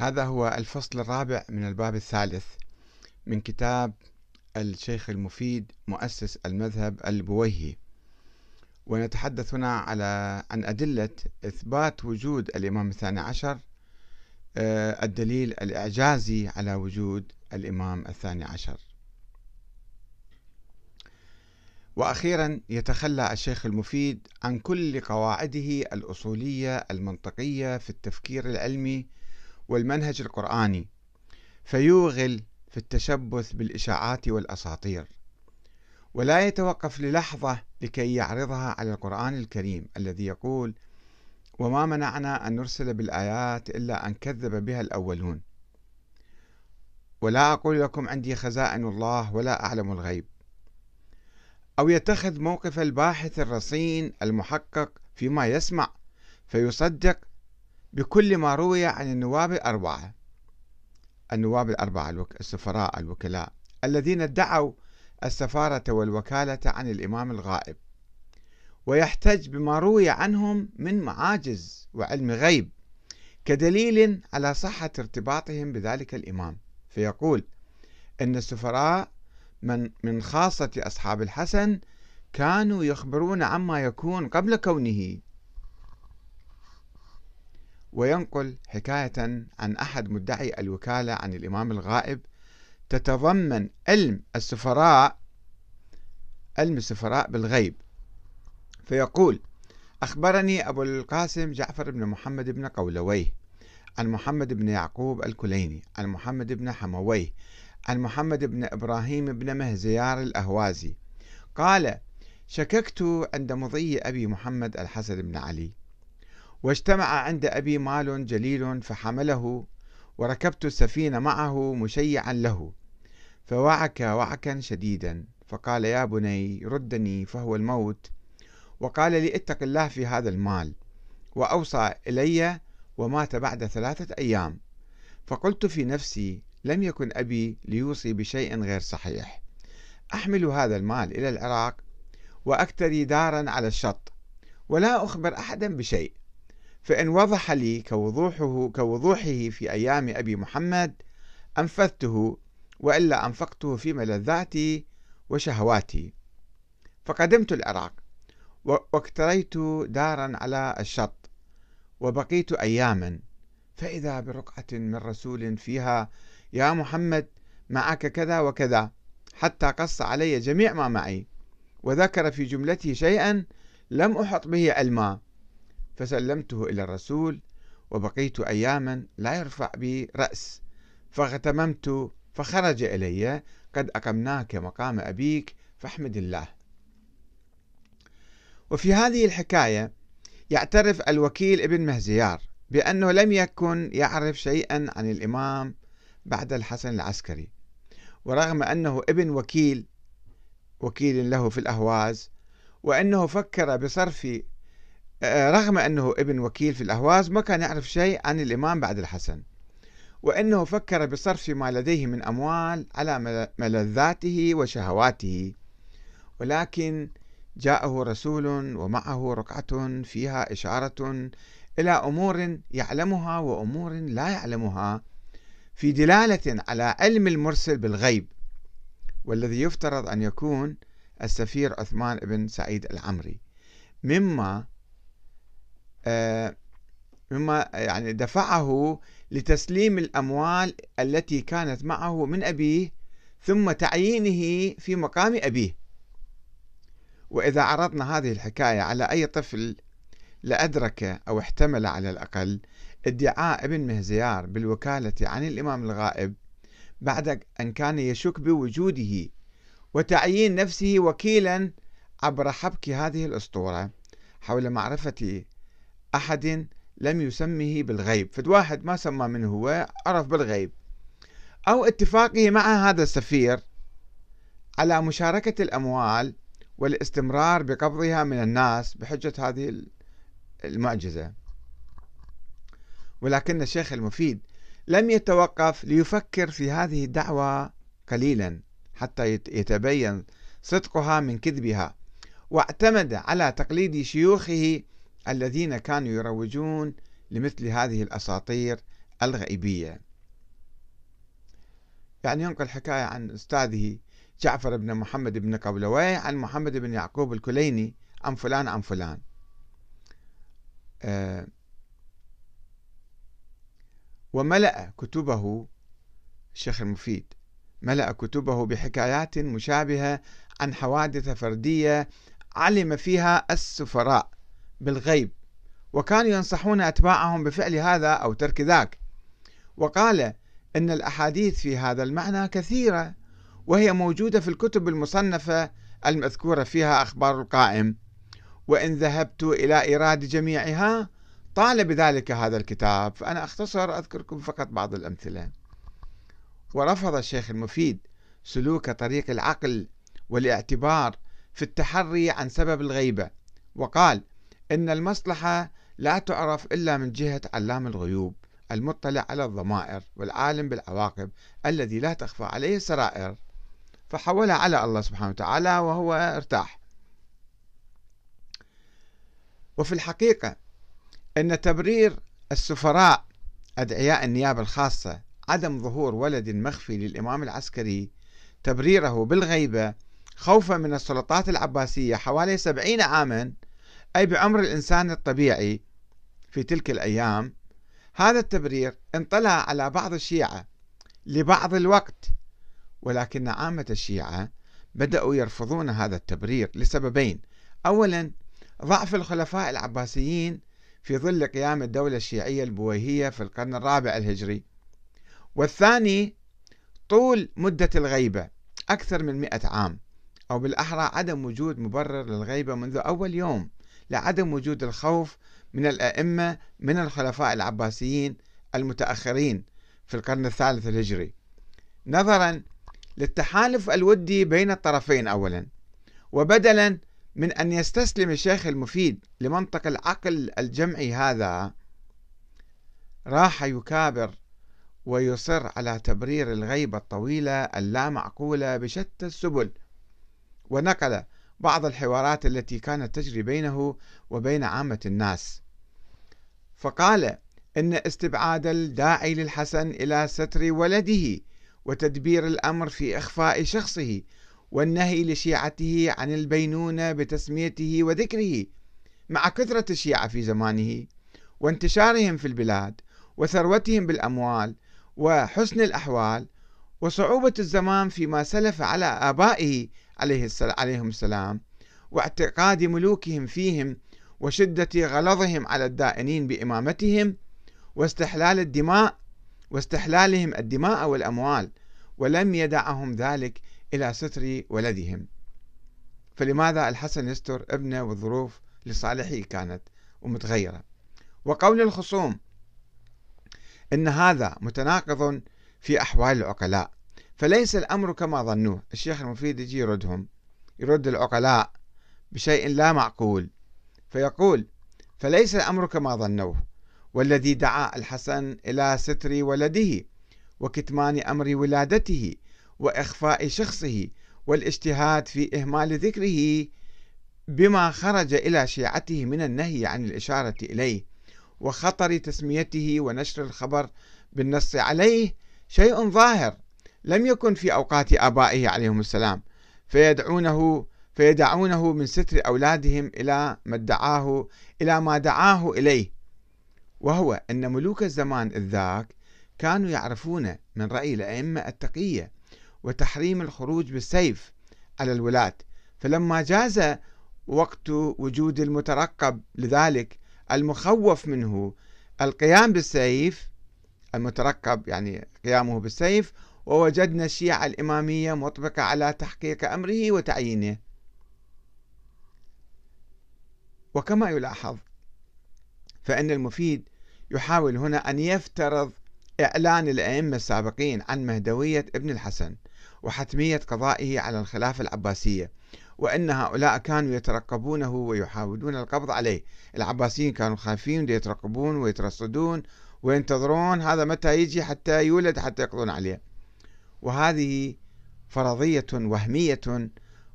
هذا هو الفصل الرابع من الباب الثالث من كتاب الشيخ المفيد مؤسس المذهب البويهي ونتحدث هنا على عن أدلة إثبات وجود الإمام الثاني عشر آه، الدليل الإعجازي على وجود الإمام الثاني عشر وأخيرا يتخلى الشيخ المفيد عن كل قواعده الأصولية المنطقية في التفكير العلمي والمنهج القرآني فيوغل في التشبث بالإشاعات والأساطير ولا يتوقف للحظة لكي يعرضها على القرآن الكريم الذي يقول وما منعنا أن نرسل بالآيات إلا أن كذب بها الأولون ولا أقول لكم عندي خزائن الله ولا أعلم الغيب أو يتخذ موقف الباحث الرصين المحقق فيما يسمع فيصدق بكل ما روي عن النواب الأربعة النواب الأربعة الوك... السفراء الوكلاء الذين ادعوا السفارة والوكالة عن الإمام الغائب ويحتج بما روي عنهم من معاجز وعلم غيب كدليل على صحة ارتباطهم بذلك الإمام فيقول أن السفراء من من خاصة أصحاب الحسن كانوا يخبرون عما يكون قبل كونه وينقل حكاية عن أحد مدعي الوكالة عن الإمام الغائب تتضمن علم السفراء علم السفراء بالغيب فيقول أخبرني أبو القاسم جعفر بن محمد بن قولويه عن محمد بن يعقوب الكليني عن محمد بن حمويه عن محمد بن إبراهيم بن مهزيار الأهوازي قال شككت عند مضي أبي محمد الحسن بن علي واجتمع عند أبي مال جليل فحمله وركبت السفينة معه مشيعا له فوعك وعكا شديدا فقال يا بني ردني فهو الموت وقال لي اتق الله في هذا المال وأوصى إلي ومات بعد ثلاثة أيام فقلت في نفسي لم يكن أبي ليوصي بشيء غير صحيح أحمل هذا المال إلى العراق وأكتري دارا على الشط ولا أخبر أحدا بشيء فإن وضح لي كوضوحه كوضوحه في أيام أبي محمد أنفذته وإلا أنفقته في ملذاتي وشهواتي فقدمت العراق واكتريت دارا على الشط وبقيت أياما فإذا برقعة من رسول فيها يا محمد معك كذا وكذا حتى قص علي جميع ما معي وذكر في جملته شيئا لم أحط به علما فسلمته إلى الرسول وبقيت أياما لا يرفع بي رأس فاغتممت فخرج إلي قد أقمناك مقام أبيك فاحمد الله وفي هذه الحكاية يعترف الوكيل ابن مهزيار بأنه لم يكن يعرف شيئا عن الإمام بعد الحسن العسكري ورغم أنه ابن وكيل وكيل له في الأهواز وأنه فكر بصرف آه، رغم أنه ابن وكيل في الأهواز ما كان يعرف شيء عن الإمام بعد الحسن وأنه فكر بصرف ما لديه من أموال على ملذاته وشهواته ولكن جاءه رسول ومعه رقعة فيها إشارة إلى أمور يعلمها وأمور لا يعلمها في دلالة على علم المرسل بالغيب والذي يفترض أن يكون السفير عثمان بن سعيد العمري مما آه، مما يعني دفعه لتسليم الأموال التي كانت معه من أبيه ثم تعيينه في مقام أبيه وإذا عرضنا هذه الحكاية على أي طفل لأدرك أو احتمل على الأقل ادعاء ابن مهزيار بالوكالة عن الإمام الغائب بعد أن كان يشك بوجوده وتعيين نفسه وكيلا عبر حبك هذه الأسطورة حول معرفة أحد لم يسمه بالغيب واحد ما سمى من هو عرف بالغيب أو اتفاقه مع هذا السفير على مشاركة الأموال والاستمرار بقبضها من الناس بحجة هذه المعجزة ولكن الشيخ المفيد لم يتوقف ليفكر في هذه الدعوة قليلا حتى يتبين صدقها من كذبها واعتمد على تقليد شيوخه الذين كانوا يروجون لمثل هذه الأساطير الغيبية يعني ينقل حكاية عن أستاذه جعفر بن محمد بن قبلوي عن محمد بن يعقوب الكليني عن فلان عن فلان آه وملأ كتبه الشيخ المفيد ملأ كتبه بحكايات مشابهة عن حوادث فردية علم فيها السفراء بالغيب وكانوا ينصحون أتباعهم بفعل هذا أو ترك ذاك وقال إن الأحاديث في هذا المعنى كثيرة وهي موجودة في الكتب المصنفة المذكورة فيها أخبار القائم وإن ذهبت إلى إيراد جميعها طال بذلك هذا الكتاب فأنا أختصر أذكركم فقط بعض الأمثلة ورفض الشيخ المفيد سلوك طريق العقل والاعتبار في التحري عن سبب الغيبة وقال أن المصلحة لا تعرف إلا من جهة علام الغيوب المطلع على الضمائر والعالم بالعواقب الذي لا تخفى عليه السرائر فحولها على الله سبحانه وتعالى وهو ارتاح وفي الحقيقة أن تبرير السفراء أدعياء النيابة الخاصة عدم ظهور ولد مخفي للإمام العسكري تبريره بالغيبة خوفا من السلطات العباسية حوالي سبعين عاما أي بعمر الإنسان الطبيعي في تلك الأيام هذا التبرير انطلع على بعض الشيعة لبعض الوقت ولكن عامة الشيعة بدأوا يرفضون هذا التبرير لسببين أولا ضعف الخلفاء العباسيين في ظل قيام الدولة الشيعية البويهية في القرن الرابع الهجري والثاني طول مدة الغيبة أكثر من مئة عام أو بالأحرى عدم وجود مبرر للغيبة منذ أول يوم لعدم وجود الخوف من الأئمة من الخلفاء العباسيين المتأخرين في القرن الثالث الهجري نظرا للتحالف الودي بين الطرفين أولا وبدلا من أن يستسلم الشيخ المفيد لمنطق العقل الجمعي هذا راح يكابر ويصر على تبرير الغيبة الطويلة اللامعقولة بشتى السبل ونقل بعض الحوارات التي كانت تجري بينه وبين عامة الناس فقال إن استبعاد الداعي للحسن إلى ستر ولده وتدبير الأمر في إخفاء شخصه والنهي لشيعته عن البينونة بتسميته وذكره مع كثرة الشيعة في زمانه وانتشارهم في البلاد وثروتهم بالأموال وحسن الأحوال وصعوبة الزمان فيما سلف على آبائه عليه السلام عليهم السلام واعتقاد ملوكهم فيهم وشدة غلظهم على الدائنين بإمامتهم واستحلال الدماء واستحلالهم الدماء والأموال ولم يدعهم ذلك إلى ستر ولدهم فلماذا الحسن يستر ابنه والظروف لصالحه كانت ومتغيرة وقول الخصوم إن هذا متناقض في أحوال العقلاء فليس الأمر كما ظنوه الشيخ المفيد يجي يردهم يرد العقلاء بشيء لا معقول فيقول فليس الأمر كما ظنوه والذي دعا الحسن إلى ستر ولده وكتمان أمر ولادته وإخفاء شخصه والاجتهاد في إهمال ذكره بما خرج إلى شيعته من النهي عن الإشارة إليه وخطر تسميته ونشر الخبر بالنص عليه شيء ظاهر لم يكن في أوقات آبائه عليهم السلام فيدعونه فيدعونه من ستر أولادهم إلى ما ادعاه إلى ما دعاه إليه وهو أن ملوك الزمان الذاك كانوا يعرفون من رأي الأئمة التقية وتحريم الخروج بالسيف على الولاة فلما جاز وقت وجود المترقب لذلك المخوف منه القيام بالسيف المترقب يعني قيامه بالسيف ووجدنا الشيعة الإمامية مطبقة على تحقيق أمره وتعيينه وكما يلاحظ فإن المفيد يحاول هنا أن يفترض إعلان الأئمة السابقين عن مهدوية ابن الحسن وحتمية قضائه على الخلافة العباسية وأن هؤلاء كانوا يترقبونه ويحاولون القبض عليه العباسيين كانوا خايفين يترقبون ويترصدون وينتظرون هذا متى يجي حتى يولد حتى يقضون عليه وهذه فرضية وهمية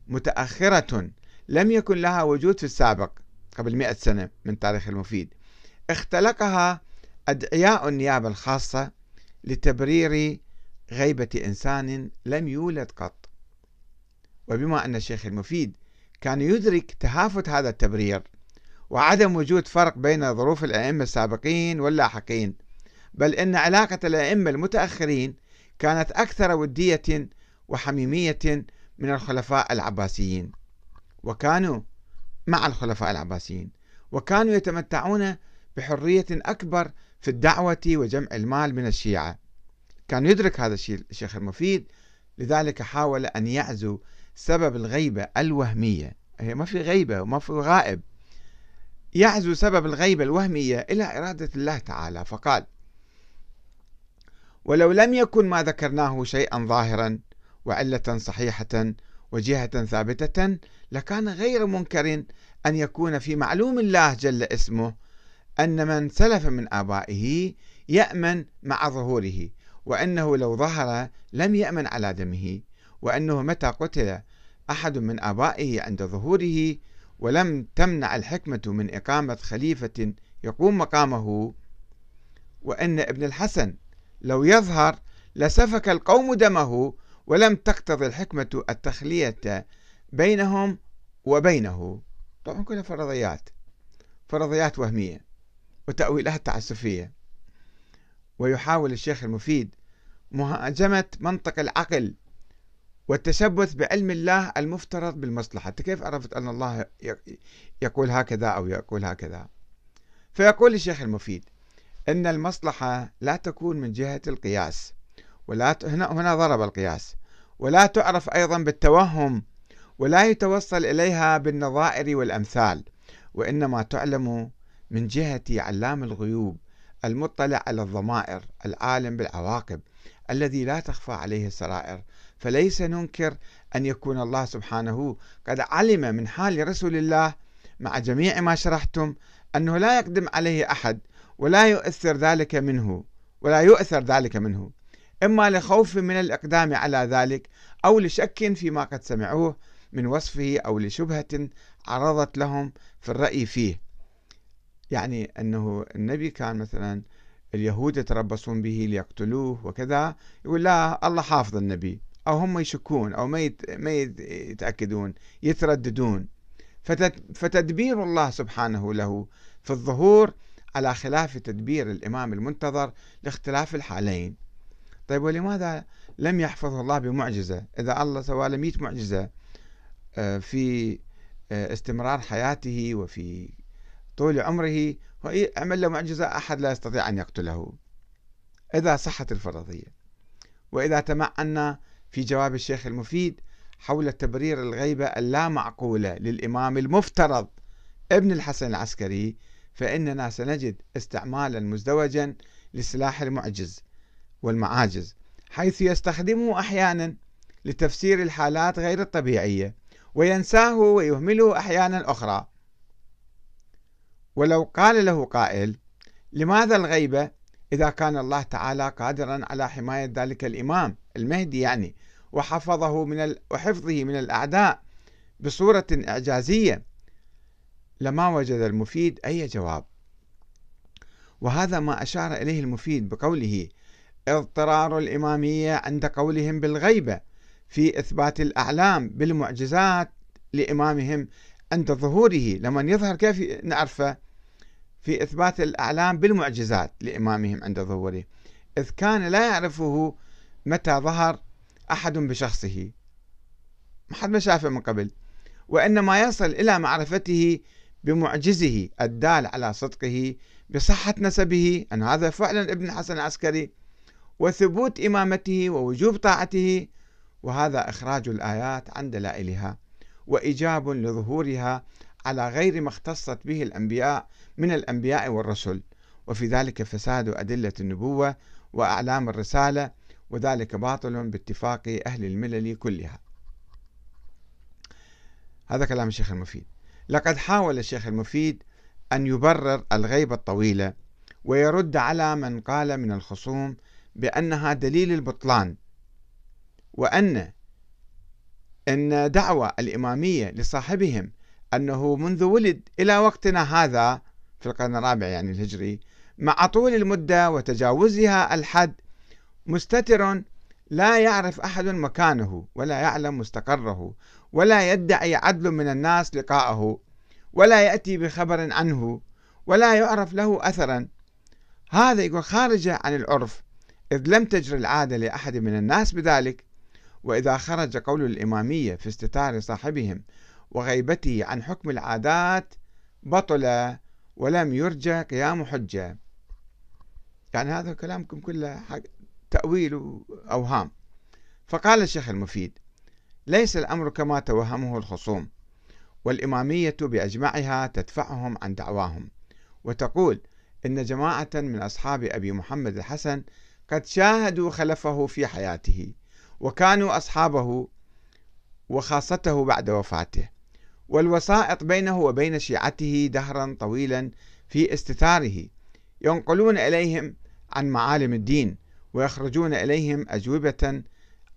متأخرة لم يكن لها وجود في السابق قبل مئة سنة من تاريخ المفيد اختلقها أدعياء النيابة الخاصة لتبرير غيبة إنسان لم يولد قط وبما أن الشيخ المفيد كان يدرك تهافت هذا التبرير وعدم وجود فرق بين ظروف الأئمة السابقين واللاحقين بل إن علاقة الأئمة المتأخرين كانت أكثر ودية وحميمية من الخلفاء العباسيين وكانوا مع الخلفاء العباسيين وكانوا يتمتعون بحرية أكبر في الدعوة وجمع المال من الشيعة كان يدرك هذا الشيء الشيخ المفيد لذلك حاول أن يعزو سبب الغيبة الوهمية هي ما في غيبة وما في غائب يعزو سبب الغيبة الوهمية إلى إرادة الله تعالى فقال ولو لم يكن ما ذكرناه شيئا ظاهرا وعلة صحيحة وجهة ثابتة لكان غير منكر أن يكون في معلوم الله جل اسمه أن من سلف من آبائه يأمن مع ظهوره وأنه لو ظهر لم يأمن على دمه وأنه متى قتل أحد من آبائه عند ظهوره ولم تمنع الحكمة من إقامة خليفة يقوم مقامه وأن ابن الحسن لو يظهر لسفك القوم دمه ولم تقتضي الحكمة التخلية بينهم وبينه طبعا كلها فرضيات فرضيات وهمية وتأويلات تعسفية ويحاول الشيخ المفيد مهاجمة منطق العقل والتشبث بعلم الله المفترض بالمصلحة كيف عرفت أن الله يقول هكذا أو يقول هكذا فيقول الشيخ المفيد أن المصلحة لا تكون من جهة القياس ولا ت... هنا هنا ضرب القياس ولا تعرف أيضا بالتوهم ولا يتوصل إليها بالنظائر والأمثال وإنما تعلم من جهة علام الغيوب المطلع على الضمائر العالم بالعواقب الذي لا تخفى عليه السرائر فليس ننكر أن يكون الله سبحانه قد علم من حال رسول الله مع جميع ما شرحتم أنه لا يقدم عليه أحد ولا يؤثر ذلك منه ولا يؤثر ذلك منه إما لخوف من الإقدام على ذلك أو لشك فيما قد سمعوه من وصفه أو لشبهة عرضت لهم في الرأي فيه يعني أنه النبي كان مثلا اليهود يتربصون به ليقتلوه وكذا يقول لا الله حافظ النبي أو هم يشكون أو ما يتأكدون يترددون فتدبير الله سبحانه له في الظهور على خلاف تدبير الإمام المنتظر لاختلاف الحالين طيب ولماذا لم يحفظه الله بمعجزة إذا الله سوى له 100 معجزة آه، في آه، استمرار حياته وفي طول عمره عمل له معجزة أحد لا يستطيع أن يقتله إذا صحت الفرضية وإذا تمعنا في جواب الشيخ المفيد حول تبرير الغيبة اللامعقولة للإمام المفترض ابن الحسن العسكري فإننا سنجد استعمالا مزدوجا لسلاح المعجز والمعاجز حيث يستخدمه أحيانا لتفسير الحالات غير الطبيعية وينساه ويهمله أحيانا أخرى ولو قال له قائل لماذا الغيبة إذا كان الله تعالى قادرا على حماية ذلك الإمام المهدي يعني وحفظه من وحفظه من الأعداء بصورة إعجازية لما وجد المفيد أي جواب وهذا ما أشار إليه المفيد بقوله اضطرار الإمامية عند قولهم بالغيبة في إثبات الأعلام بالمعجزات لإمامهم عند ظهوره لما يظهر كيف نعرفه في إثبات الأعلام بالمعجزات لإمامهم عند ظهوره إذ كان لا يعرفه متى ظهر أحد بشخصه ما حد ما شافه من قبل وإنما يصل إلى معرفته بمعجزه الدال على صدقه بصحة نسبه أن هذا فعلا ابن حسن العسكري وثبوت إمامته ووجوب طاعته وهذا إخراج الآيات عن دلائلها وإيجاب لظهورها على غير ما اختصت به الأنبياء من الأنبياء والرسل وفي ذلك فساد أدلة النبوة وأعلام الرسالة وذلك باطل باتفاق أهل الملل كلها هذا كلام الشيخ المفيد لقد حاول الشيخ المفيد أن يبرر الغيبة الطويلة ويرد على من قال من الخصوم بأنها دليل البطلان وأن أن دعوة الإمامية لصاحبهم أنه منذ ولد إلى وقتنا هذا في القرن الرابع يعني الهجري مع طول المدة وتجاوزها الحد مستتر لا يعرف أحد مكانه ولا يعلم مستقره ولا يدعي عدل من الناس لقاءه ولا يأتي بخبر عنه ولا يعرف له أثرا هذا يقول خارجة عن العرف إذ لم تجر العادة لأحد من الناس بذلك وإذا خرج قول الإمامية في استتار صاحبهم وغيبته عن حكم العادات بطل ولم يرجى قيام حجة يعني هذا كلامكم كله تأويل وأوهام فقال الشيخ المفيد ليس الأمر كما توهمه الخصوم والإمامية بأجمعها تدفعهم عن دعواهم وتقول إن جماعة من أصحاب أبي محمد الحسن قد شاهدوا خلفه في حياته وكانوا أصحابه وخاصته بعد وفاته والوسائط بينه وبين شيعته دهرا طويلا في استثاره ينقلون إليهم عن معالم الدين ويخرجون إليهم أجوبة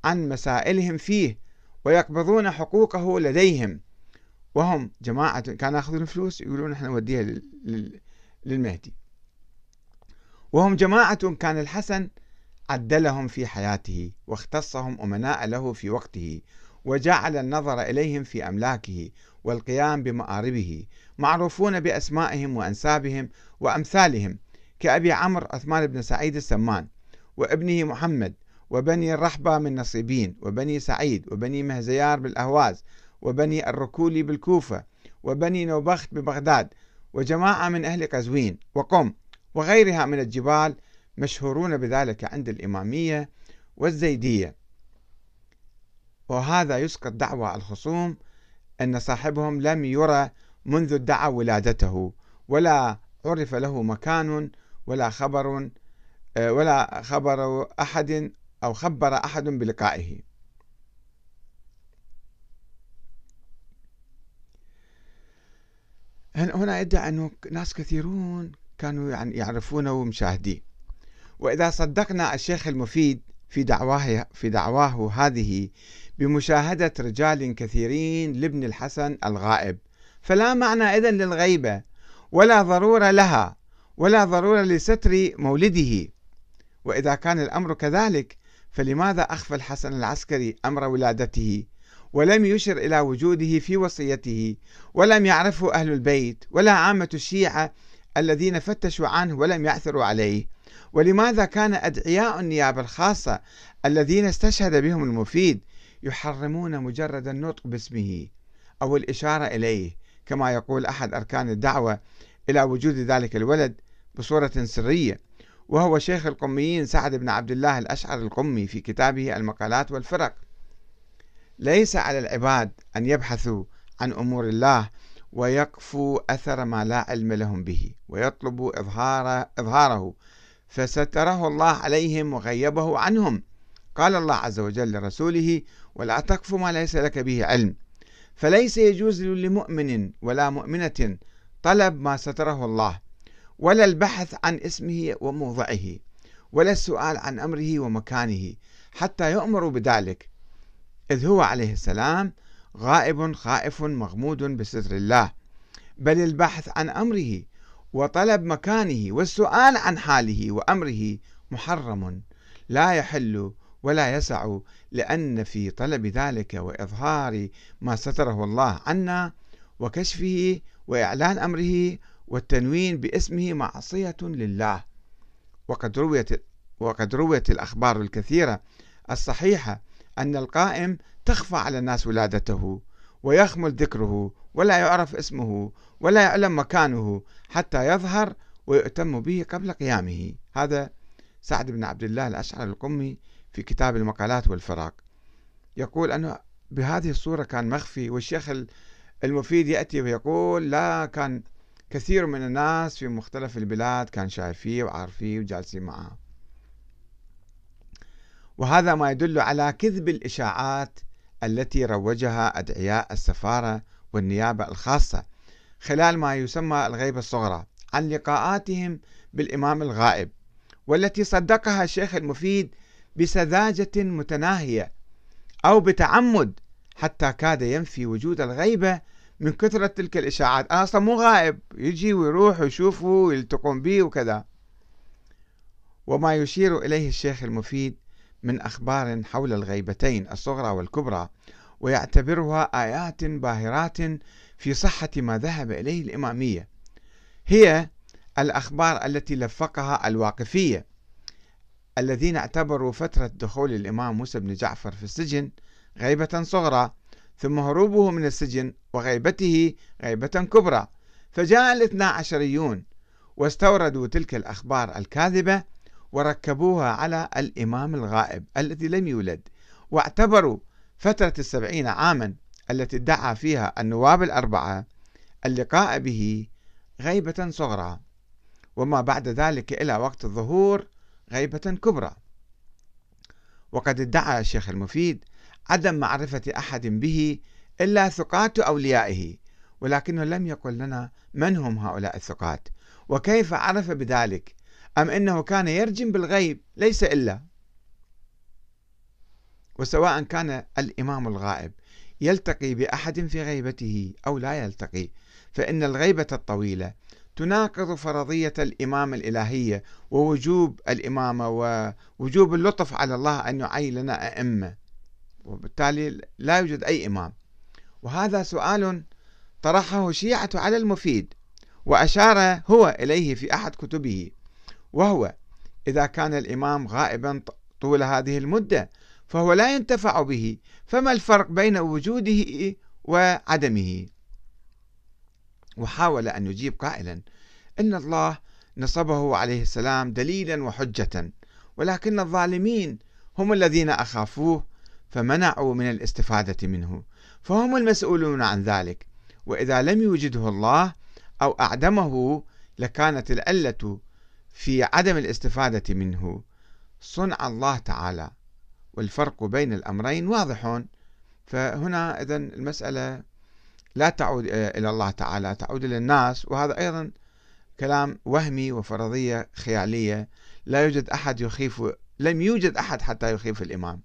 عن مسائلهم فيه ويقبضون حقوقه لديهم وهم جماعة كانوا يأخذون فلوس يقولون احنا نوديها للمهدي وهم جماعة كان الحسن عدلهم في حياته واختصهم أمناء له في وقته وجعل النظر إليهم في أملاكه والقيام بمآربه معروفون بأسمائهم وأنسابهم وأمثالهم كأبي عمرو عثمان بن سعيد السمان وابنه محمد وبني الرحبة من نصيبين وبني سعيد وبني مهزيار بالأهواز وبني الركولي بالكوفة وبني نوبخت ببغداد وجماعة من أهل قزوين وقم وغيرها من الجبال مشهورون بذلك عند الإمامية والزيدية وهذا يسقط دعوى الخصوم أن صاحبهم لم يرى منذ ادعى ولادته ولا عرف له مكان ولا خبر آه، ولا خبر أحد أو خبر أحد بلقائه هنا ادعى أنه ناس كثيرون كانوا يعني يعرفونه ومشاهديه وإذا صدقنا الشيخ المفيد في دعواه في دعواه هذه بمشاهدة رجال كثيرين لابن الحسن الغائب فلا معنى إذن للغيبة ولا ضرورة لها ولا ضرورة لستر مولده وإذا كان الأمر كذلك فلماذا أخفى الحسن العسكري أمر ولادته ولم يشر إلى وجوده في وصيته ولم يعرفه أهل البيت ولا عامة الشيعة الذين فتشوا عنه ولم يعثروا عليه ولماذا كان أدعياء النيابة الخاصة الذين استشهد بهم المفيد يحرمون مجرد النطق باسمه أو الإشارة إليه كما يقول أحد أركان الدعوة إلى وجود ذلك الولد بصورة سرية وهو شيخ القميين سعد بن عبد الله الأشعر القمي في كتابه المقالات والفرق ليس على العباد أن يبحثوا عن أمور الله ويقفوا أثر ما لا علم لهم به ويطلبوا إظهار إظهاره فستره الله عليهم وغيبه عنهم قال الله عز وجل لرسوله ولا تقف ما ليس لك به علم فليس يجوز لمؤمن ولا مؤمنة طلب ما ستره الله ولا البحث عن اسمه وموضعه ولا السؤال عن أمره ومكانه حتى يؤمر بذلك إذ هو عليه السلام غائب خائف مغمود بستر الله بل البحث عن أمره وطلب مكانه والسؤال عن حاله وأمره محرم لا يحل ولا يسع لأن في طلب ذلك وإظهار ما ستره الله عنا وكشفه وإعلان أمره والتنوين باسمه معصية لله وقد رويت وقد رويت الأخبار الكثيرة الصحيحة أن القائم تخفى على الناس ولادته ويخمل ذكره ولا يعرف اسمه ولا يعلم مكانه حتى يظهر ويؤتم به قبل قيامه هذا سعد بن عبد الله الأشعري القمي في كتاب المقالات والفراق يقول أنه بهذه الصورة كان مخفي والشيخ المفيد يأتي ويقول لا كان كثير من الناس في مختلف البلاد كان شايفيه وعارفيه وجالسين معاه وهذا ما يدل على كذب الإشاعات التي روجها أدعياء السفارة والنيابة الخاصة خلال ما يسمى الغيبة الصغرى عن لقاءاتهم بالإمام الغائب والتي صدقها الشيخ المفيد بسذاجة متناهية أو بتعمد حتى كاد ينفي وجود الغيبة من كثرة تلك الإشاعات أنا أصلا مو غائب يجي ويروح ويشوفه ويلتقون به وكذا وما يشير إليه الشيخ المفيد من أخبار حول الغيبتين الصغرى والكبرى ويعتبرها آيات باهرات في صحة ما ذهب إليه الإمامية هي الأخبار التي لفقها الواقفية الذين اعتبروا فترة دخول الإمام موسى بن جعفر في السجن غيبة صغرى ثم هروبه من السجن وغيبته غيبة كبرى فجاء الاثنا عشريون واستوردوا تلك الأخبار الكاذبة وركبوها على الإمام الغائب الذي لم يولد واعتبروا فترة السبعين عاما التي ادعى فيها النواب الأربعة اللقاء به غيبة صغرى وما بعد ذلك إلى وقت الظهور غيبة كبرى وقد ادعى الشيخ المفيد عدم معرفة أحد به إلا ثقات أوليائه ولكنه لم يقل لنا من هم هؤلاء الثقات وكيف عرف بذلك أم أنه كان يرجم بالغيب ليس إلا وسواء كان الإمام الغائب يلتقي بأحد في غيبته أو لا يلتقي فإن الغيبة الطويلة تناقض فرضية الإمامة الإلهية ووجوب الإمامة ووجوب اللطف على الله أن يعين لنا أئمة وبالتالي لا يوجد أي إمام وهذا سؤال طرحه شيعة على المفيد وأشار هو إليه في أحد كتبه وهو إذا كان الإمام غائبا طول هذه المدة فهو لا ينتفع به فما الفرق بين وجوده وعدمه وحاول أن يجيب قائلا إن الله نصبه عليه السلام دليلا وحجة ولكن الظالمين هم الذين أخافوه فمنعوا من الاستفادة منه فهم المسؤولون عن ذلك وإذا لم يوجده الله أو أعدمه لكانت العلة في عدم الاستفادة منه صنع الله تعالى والفرق بين الأمرين واضح فهنا إذا المسألة لا تعود إلى الله تعالى تعود إلى الناس وهذا أيضا كلام وهمي وفرضية خيالية لا يوجد أحد يخيف لم يوجد أحد حتى يخيف الإمام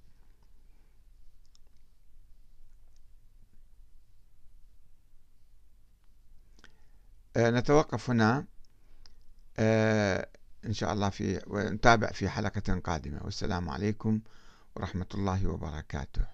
آه، نتوقف هنا آه، إن شاء الله في ونتابع في حلقة قادمة والسلام عليكم ورحمة الله وبركاته